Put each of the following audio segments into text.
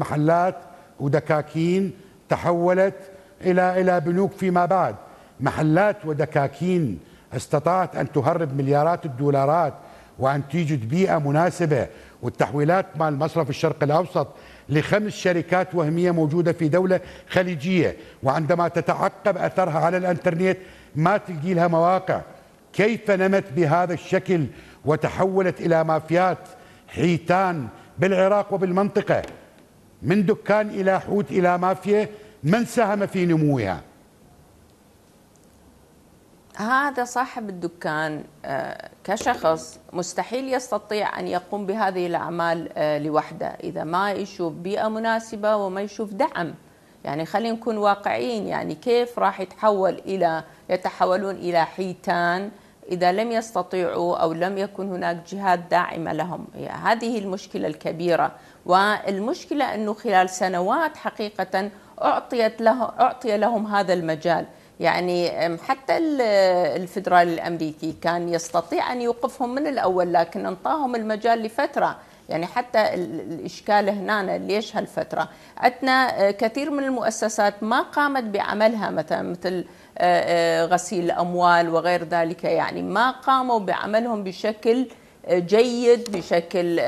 محلات ودكاكين تحولت الى الى بنوك فيما بعد محلات ودكاكين استطاعت ان تهرب مليارات الدولارات وان توجد بيئه مناسبه والتحويلات مع المصرف الشرق الاوسط لخمس شركات وهميه موجوده في دوله خليجيه وعندما تتعقب اثرها على الانترنت ما تلقي لها مواقع كيف نمت بهذا الشكل وتحولت الى مافيات حيتان بالعراق وبالمنطقه من دكان إلى حوت إلى مافيا من ساهم في نموها هذا صاحب الدكان آه، كشخص مستحيل يستطيع أن يقوم بهذه الأعمال آه، لوحده إذا ما يشوف بيئة مناسبة وما يشوف دعم يعني خلينا نكون واقعيين يعني كيف راح يتحول إلى يتحولون إلى حيتان إذا لم يستطيعوا أو لم يكن هناك جهات داعمة لهم هذه المشكلة الكبيرة والمشكلة أنه خلال سنوات حقيقة أعطيت له أعطي لهم هذا المجال يعني حتى الفدرالي الأمريكي كان يستطيع أن يوقفهم من الأول لكن أنطاهم المجال لفترة يعني حتى الإشكال هنا ليش هالفترة عندنا آه، كثير من المؤسسات ما قامت بعملها مثلا مثل آه، آه، غسيل الأموال وغير ذلك يعني ما قاموا بعملهم بشكل جيد بشكل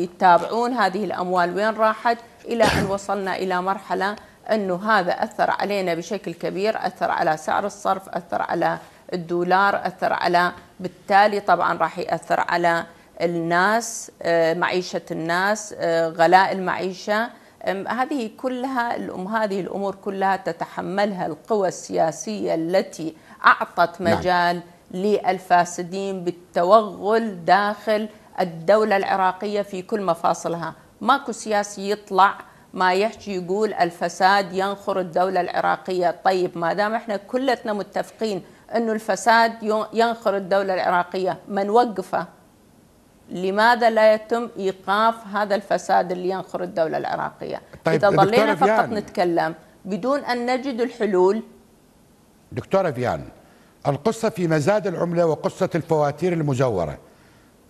يتابعون هذه الأموال وين راحت إلى أن وصلنا إلى مرحلة أنه هذا أثر علينا بشكل كبير أثر على سعر الصرف أثر على الدولار أثر على بالتالي طبعا راح يأثر على الناس آه، معيشة الناس آه، غلاء المعيشة هذه كلها هذه الأمور كلها تتحملها القوى السياسية التي أعطت نعم. مجال نعم. للفاسدين بالتوغل داخل الدولة العراقية في كل مفاصلها ماكو سياسي يطلع ما يحكي يقول الفساد ينخر الدولة العراقية طيب ما دام احنا كلتنا متفقين انه الفساد ينخر الدولة العراقية من وقفه لماذا لا يتم ايقاف هذا الفساد اللي ينخر الدوله العراقيه؟ طيب اذا ظلينا فقط نتكلم بدون ان نجد الحلول دكتوره فيان القصه في مزاد العمله وقصه الفواتير المزوره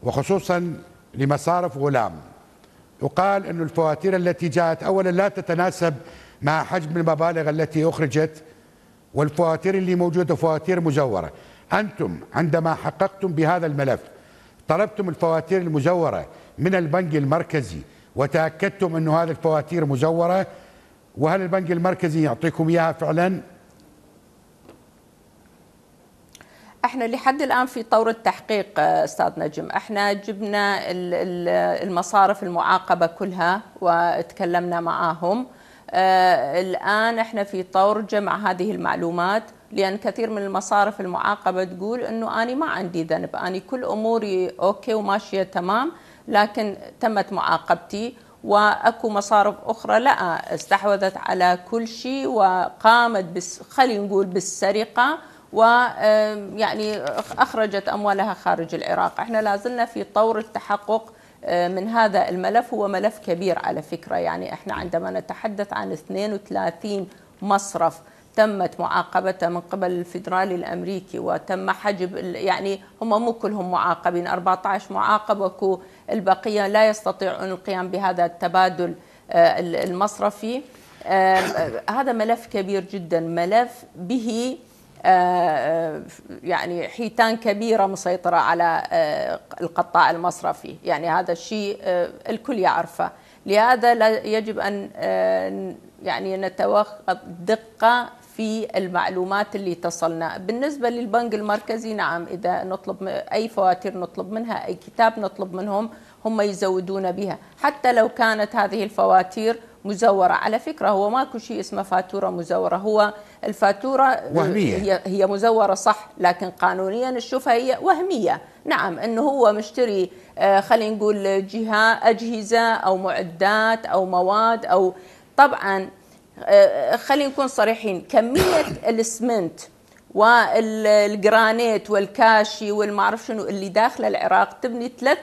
وخصوصا لمصارف غلام يقال أن الفواتير التي جاءت أولا لا تتناسب مع حجم المبالغ التي أخرجت والفواتير اللي موجودة فواتير مزورة أنتم عندما حققتم بهذا الملف طلبتم الفواتير المزورة من البنك المركزي وتأكدتم أن هذه الفواتير مزورة وهل البنك المركزي يعطيكم إياها فعلا احنا لحد الان في طور التحقيق استاذ نجم احنا جبنا المصارف المعاقبه كلها وتكلمنا معاهم آه، الآن احنا في طور جمع هذه المعلومات لأن كثير من المصارف المعاقبة تقول أنه أنا ما عندي ذنب أنا كل أموري أوكي وماشية تمام لكن تمت معاقبتي واكو مصارف اخرى لا استحوذت على كل شيء وقامت بس خلينا نقول بالسرقه و يعني اخرجت اموالها خارج العراق، احنا لازلنا في طور التحقق آه، من هذا الملف هو ملف كبير على فكرة يعني احنا عندما نتحدث عن 32 مصرف تمت معاقبته من قبل الفدرالي الامريكي وتم حجب يعني هم مو كلهم معاقبين 14 معاقب وكو البقيه لا يستطيعون القيام بهذا التبادل آه، المصرفي آه، هذا ملف كبير جدا ملف به آه، آه، يعني حيتان كبيرة مسيطرة على آه، القطاع المصرفي يعني هذا الشيء الكل يعرفه لهذا يجب أن يعني نتوخى دقة في المعلومات اللي تصلنا بالنسبة للبنك المركزي نعم إذا نطلب أي فواتير نطلب منها أي كتاب نطلب منهم هم يزودون بها حتى لو كانت هذه الفواتير مزورة على فكرة هو ماكو شيء اسمه فاتورة مزورة هو الفاتورة آه، وهمية. هي, هي مزورة صح لكن قانونيا نشوفها هي وهمية نعم أنه هو مشتري آه، خلينا نقول جهة أجهزة أو معدات أو مواد أو طبعا آه، خلينا نكون صريحين كميه الاسمنت والجرانيت والكاشي والمعرف شنو اللي داخل العراق تبني ثلاث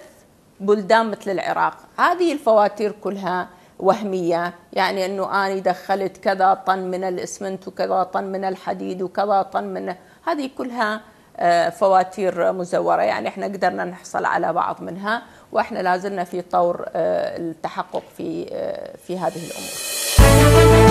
بلدان مثل العراق هذه الفواتير كلها وهمية يعني أنه أنا دخلت كذا طن من الإسمنت وكذا طن من الحديد وكذا طن من هذه كلها آه، فواتير مزورة يعني احنا قدرنا نحصل على بعض منها واحنا لازلنا في طور آه، التحقق في في هذه الأمور